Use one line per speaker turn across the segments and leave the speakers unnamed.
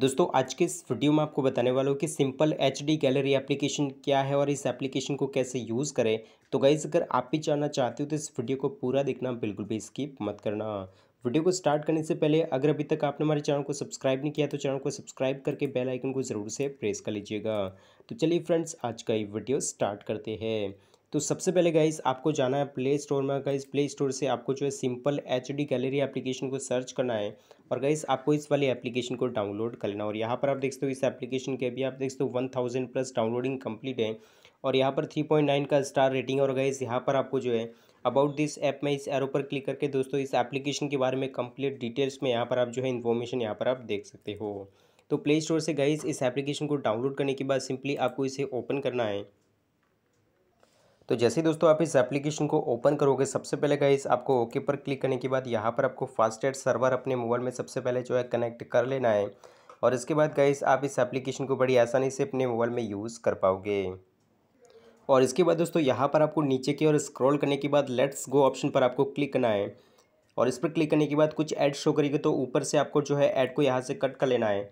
दोस्तों आज के इस वीडियो में आपको बताने वाला हूँ कि simple H D gallery application क्या है और इस एप्लीकेशन को कैसे यूज़ करें तो गाइज़ अगर आप भी जानना चाहते हो तो इस वीडियो को पूरा देखना बिल्कुल भी स्किप मत करना वीडियो को स्टार्ट करने से पहले अगर अभी तक आपने हमारे चैनल को सब्सक्राइब नहीं किया तो चैनल को सब्सक्राइब करके बेल आइकन को ज़रूर से प्रेस कर लीजिएगा तो चलिए फ्रेंड्स आज का ये वीडियो स्टार्ट करते हैं तो सबसे पहले गाइस आपको जाना है प्ले स्टोर में गाइस प्ले स्टोर से आपको जो है simple H D gallery application को सर्च करना है और गाइस आपको इस वाली एप्लीकेशन को डाउनलोड कर लेना और यहाँ पर आप देखते हो इस एप्लीकेशन के भी आप देखते हो one thousand plus downloading complete है और यहाँ पर थ्री पॉइंट नाइन का स्टार रेटिंग और गाइस यहाँ पर आपको जो है अबाउट दिस ऐप में इस एरो पर क्लिक करके दोस्तों इस एप्लीकेशन के बारे में कंप्लीट डिटेल्स में यहाँ पर आप जो है इन्फॉर्मेशन यहाँ पर आप देख सकते हो तो प्ले स्टोर से गाइस इस एप्लीकेशन को डाउनलोड करने के बाद सिंपली आपको इसे ओपन करना है तो जैसे ही दोस्तों आप इस एप्लीकेशन को ओपन करोगे सबसे पहले गाइस आपको ओके पर क्लिक करने के बाद यहाँ पर आपको फास्ट एड सर्वर अपने मोबाइल में सबसे पहले जो है कनेक्ट कर लेना है और इसके बाद गाइस आप इस एप्लीकेशन को बड़ी आसानी से अपने मोबाइल में यूज़ कर पाओगे और इसके बाद दोस्तों यहाँ पर आपको नीचे की ओर स्क्रॉल करने के बाद लेट्स गो ऑप्शन पर आपको क्लिक करना है और इस पर क्लिक करने के बाद कुछ ऐड शो करेगी तो ऊपर से आपको जो है ऐड को यहाँ से कट कर लेना है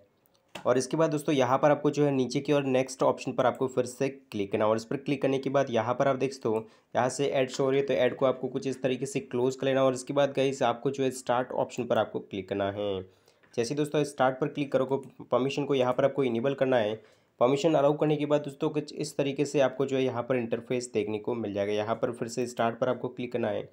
और इसके बाद दोस्तों यहाँ पर आपको जो है नीचे की ओर नेक्स्ट ऑप्शन पर आपको फिर से क्लिक करना और इस पर क्लिक करने के बाद यहाँ पर आप सकते हो यहाँ से ऐड शो हो रही है तो ऐड को आपको कुछ इस तरीके से क्लोज कर लेना और इसके बाद गई आपको जो है स्टार्ट ऑप्शन पर आपको क्लिक करना है जैसे दोस्तों स्टार्ट पर क्लिक करोगे परमिशन को यहाँ पर आपको इनेबल करना है परमिशन अलाउ करने के बाद दोस्तों कुछ इस तरीके से आपको जो है यहाँ पर इंटरफेस देखने को मिल जाएगा यहाँ पर फिर से स्टार्ट पर आपको क्लिक करना है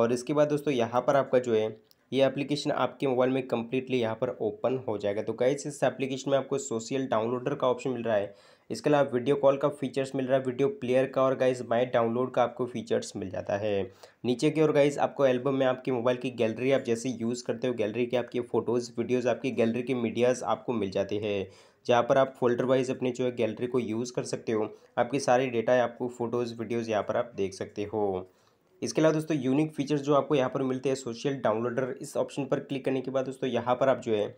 और इसके बाद दोस्तों यहाँ पर आपका जो है ये एप्लीकेशन आपके मोबाइल में कम्प्लीटली यहाँ पर ओपन हो जाएगा तो गाइज इस एप्लीकेशन में आपको सोशल डाउनलोडर का ऑप्शन मिल रहा है इसके अलावा वीडियो कॉल का फीचर्स मिल रहा है वीडियो प्लेयर का और गाइज माई डाउनलोड का आपको फीचर्स मिल जाता है नीचे की और गाइज आपको एल्बम में आपके मोबाइल की गैलरी आप जैसे यूज़ करते हो गैलरी की आपकी फ़ोटोज़ वीडियोज़ आपकी गैलरी के मीडियाज़ आपको मिल जाते हैं जहाँ पर आप फोल्डर वाइज अपनी जो है गैलरी को यूज़ कर सकते हो आपके सारे डेटा आपको फ़ोटोज़ वीडियोज़ यहाँ पर आप देख सकते हो इसके अलावा दोस्तों यूनिक फीचर्स जो आपको यहाँ पर मिलते हैं सोशल डाउनलोडर इस ऑप्शन पर क्लिक करने के बाद दोस्तों यहाँ पर आप जो है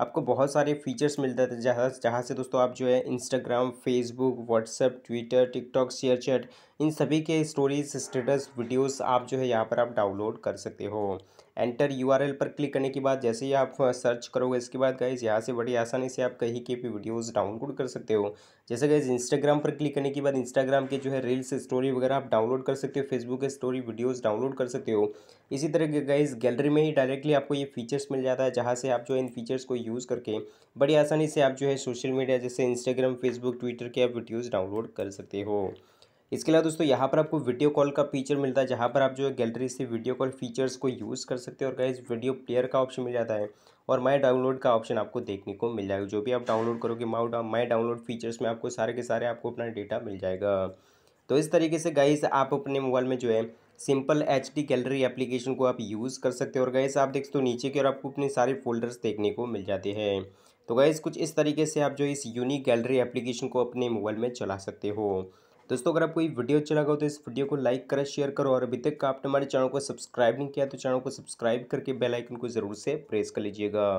आपको बहुत सारे फीचर्स मिलते हैं जहाँ जहाँ से दोस्तों आप जो है Instagram Facebook WhatsApp Twitter TikTok ShareChat इन सभी के स्टोरीज स्टेटस वीडियोस आप जो है यहाँ पर आप डाउनलोड कर सकते हो एंटर यूआरएल पर क्लिक करने के बाद जैसे ही आप सर्च करोगे इसके बाद गाइज यहाँ से बड़ी आसानी से आप कहीं के भी वीडियोस डाउनलोड कर सकते हो जैसे गाइज इंस्टाग्राम पर क्लिक करने के बाद इंस्टाग्राम के जो है रील्स स्टोरी वगैरह आप डाउनलोड कर सकते हो फेसबुक स्टोरी वीडियोज़ डाउनलोड कर सकते हो इसी तरह के गाइज गैलरी में ही डायरेक्टली आपको ये फीचर्स मिल जाता है जहाँ से आप जो है इन फीचर्स को यूज़ करके बड़ी आसानी से आप जो है सोशल मीडिया जैसे इंस्टाग्राम फेसबुक ट्विटर के आप वीडियोज़ डाउनलोड कर सकते हो इसके अलावा दोस्तों यहाँ पर आपको वीडियो कॉल का फीचर मिलता है जहाँ पर आप जो है गैलरी से वीडियो कॉल फीचर्स को यूज़ कर सकते हो और गाइज वीडियो प्लेयर का ऑप्शन मिल जाता है और माई डाउनलोड का ऑप्शन आपको देखने को मिल जाएगा जो भी आप डाउनलोड करोगे माउ माई डाउनलोड फीचर्स में आपको सारे के सारे आपको अपना डेटा मिल जाएगा तो इस तरीके से गाइज आप अपने मोबाइल में जो है simple H D gallery application को आप यूज़ कर सकते हो और गाइज आप देखते हो नीचे की और आपको अपने सारे फोल्डर्स देखने को मिल जाते हैं तो गाइज कुछ इस तरीके से आप जो इस यूनिक गैलरी एप्लीकेशन को अपने मोबाइल में चला सकते हो दोस्तों अगर आपको ये वीडियो अच्छा लगा हो तो इस वीडियो को लाइक करें शेयर करो और अभी तक आपने हमारे चैनल को सब्सक्राइब नहीं किया तो चैनल को सब्सक्राइब करके बेलाइकन को ज़रूर से प्रेस कर लीजिएगा